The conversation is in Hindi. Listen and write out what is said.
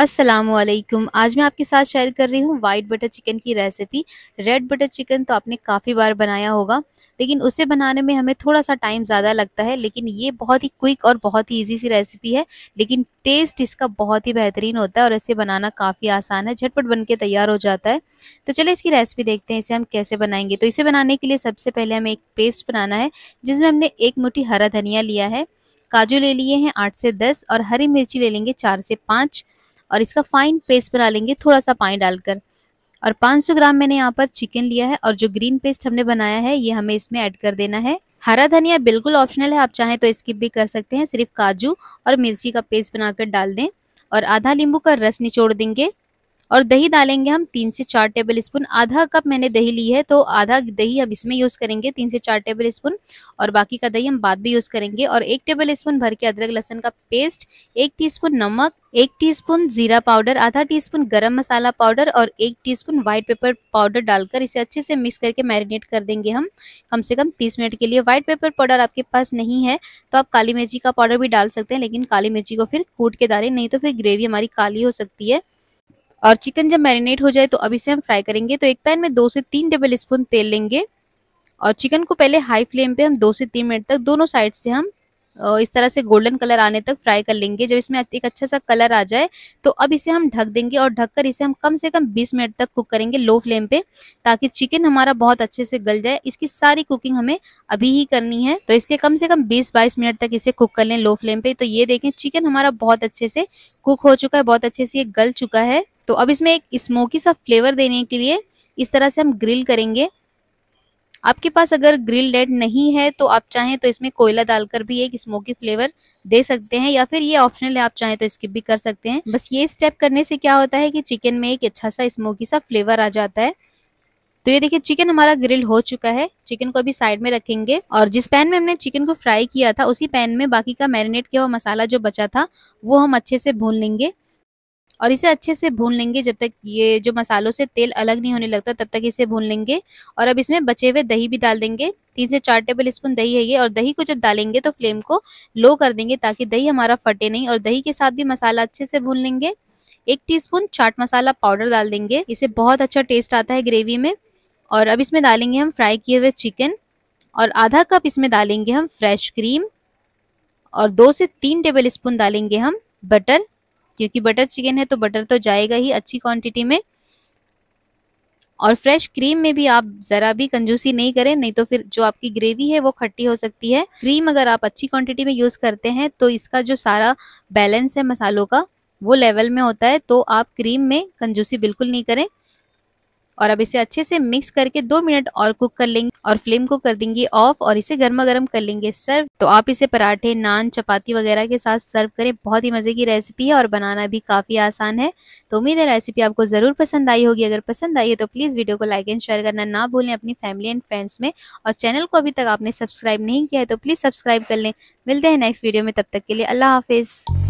असलम आज मैं आपके साथ शेयर कर रही हूँ वाइट बटर चिकन की रेसिपी रेड बटर चिकन तो आपने काफ़ी बार बनाया होगा लेकिन उसे बनाने में हमें थोड़ा सा टाइम ज़्यादा लगता है लेकिन ये बहुत ही क्विक और बहुत ही ईजी सी रेसिपी है लेकिन टेस्ट इसका बहुत ही बेहतरीन होता है और इसे बनाना काफ़ी आसान है झटपट बन के तैयार हो जाता है तो चलिए इसकी रेसिपी देखते हैं इसे हम कैसे बनाएंगे तो इसे बनाने के लिए सबसे पहले हमें एक पेस्ट बनाना है जिसमें हमने एक मुठ्ठी हरा धनिया लिया है काजू ले लिए हैं आठ से दस और हरी मिर्ची ले लेंगे चार से पाँच और इसका फाइन पेस्ट बना लेंगे थोड़ा सा पानी डालकर और 500 ग्राम मैंने यहाँ पर चिकन लिया है और जो ग्रीन पेस्ट हमने बनाया है ये हमें इसमें ऐड कर देना है हरा धनिया बिल्कुल ऑप्शनल है आप चाहें तो स्किप भी कर सकते हैं सिर्फ काजू और मिर्ची का पेस्ट बनाकर डाल दें और आधा नींबू का रस निचोड़ देंगे और दही डालेंगे हम तीन से चार टेबल स्पून आधा कप मैंने दही ली है तो आधा दही अब इसमें यूज़ करेंगे तीन से चार टेबल स्पून और बाकी का दही हम बाद भी यूज़ करेंगे और एक टेबल स्पून भर के अदरक लहसन का पेस्ट एक स्पून नमक एक टीस्पून जीरा पाउडर आधा टीस्पून गरम मसाला पाउडर और एक टीस्पून व्हाइट पेपर पाउडर डालकर इसे अच्छे से मिक्स करके मैरिनेट कर देंगे हम कम से कम तीस मिनट के लिए व्हाइट पेपर पाउडर आपके पास नहीं है तो आप काली मिर्ची का पाउडर भी डाल सकते हैं लेकिन काली मिर्ची को फिर कूट के डालें नहीं तो फिर ग्रेवी हमारी काली हो सकती है और चिकन जब मैरिनेट हो जाए तो अभी से हम फ्राई करेंगे तो एक पैन में दो से तीन टेबल स्पून तेल लेंगे और चिकन को पहले हाई फ्लेम पे हम दो से तीन मिनट तक दोनों साइड से हम इस तरह से गोल्डन कलर आने तक फ्राई कर लेंगे जब इसमें एक अच्छा सा कलर आ जाए तो अब इसे हम ढक देंगे और ढककर इसे हम कम से कम 20 मिनट तक कुक करेंगे लो फ्लेम पे ताकि चिकन हमारा बहुत अच्छे से गल जाए इसकी सारी कुकिंग हमें अभी ही करनी है तो इसलिए कम से कम 20-22 मिनट तक इसे कुक कर लें लो फ्लेम पे तो ये देखें चिकन हमारा बहुत अच्छे से कुक हो चुका है बहुत अच्छे से ये गल चुका है तो अब इसमें एक स्मोकी सा फ्लेवर देने के लिए इस तरह से हम ग्रिल करेंगे आपके पास अगर ग्रिल रेड नहीं है तो आप चाहें तो इसमें कोयला डालकर भी एक स्मोकी फ्लेवर दे सकते हैं या फिर ये ऑप्शनल है आप चाहें तो स्किप भी कर सकते हैं बस ये स्टेप करने से क्या होता है कि चिकन में एक अच्छा सा स्मोकी सा फ्लेवर आ जाता है तो ये देखिए चिकन हमारा ग्रिल हो चुका है चिकन को अभी साइड में रखेंगे और जिस पैन में हमने चिकन को फ्राई किया था उसी पैन में बाकी का मैरिनेट किया हुआ मसाला जो बचा था वो हम अच्छे से भून लेंगे और इसे अच्छे से भून लेंगे जब तक ये जो मसालों से तेल अलग नहीं होने लगता तब तक इसे भून लेंगे और अब इसमें बचे हुए दही भी डाल देंगे तीन से चार टेबल स्पून दही है ये और दही को जब डालेंगे तो फ्लेम को लो कर देंगे ताकि दही हमारा फटे नहीं और दही के साथ भी मसाला अच्छे से भून लेंगे एक टीस्पून चाट मसाला पाउडर डाल देंगे इसे बहुत अच्छा टेस्ट आता है ग्रेवी में और अब इसमें डालेंगे हम फ्राई किए हुए चिकन और आधा कप इसमें डालेंगे हम फ्रेश क्रीम और दो से तीन टेबल स्पून डालेंगे हम बटर क्योंकि बटर चिकन है तो बटर तो जाएगा ही अच्छी क्वांटिटी में और फ्रेश क्रीम में भी आप ज़रा भी कंजूसी नहीं करें नहीं तो फिर जो आपकी ग्रेवी है वो खट्टी हो सकती है क्रीम अगर आप अच्छी क्वांटिटी में यूज़ करते हैं तो इसका जो सारा बैलेंस है मसालों का वो लेवल में होता है तो आप क्रीम में कंजूसी बिल्कुल नहीं करें और अब इसे अच्छे से मिक्स करके दो मिनट और कुक कर लेंगे और फ्लेम को कर देंगे ऑफ और इसे गर्मा गर्म कर लेंगे सर्व तो आप इसे पराठे नान चपाती वगैरह के साथ सर्व करें बहुत ही मज़े की रेसिपी है और बनाना भी काफ़ी आसान है तो उम्मीद है रेसिपी आपको ज़रूर पसंद आई होगी अगर पसंद आई है तो प्लीज़ वीडियो को लाइक एंड शेयर करना ना भूलें अपनी फैमिली एंड फ्रेंड्स में और चैनल को अभी तक आपने सब्सक्राइब नहीं किया है तो प्लीज़ सब्सक्राइब कर लें मिलते हैं नेक्स्ट वीडियो में तब तक के लिए अल्लाह हाफिज़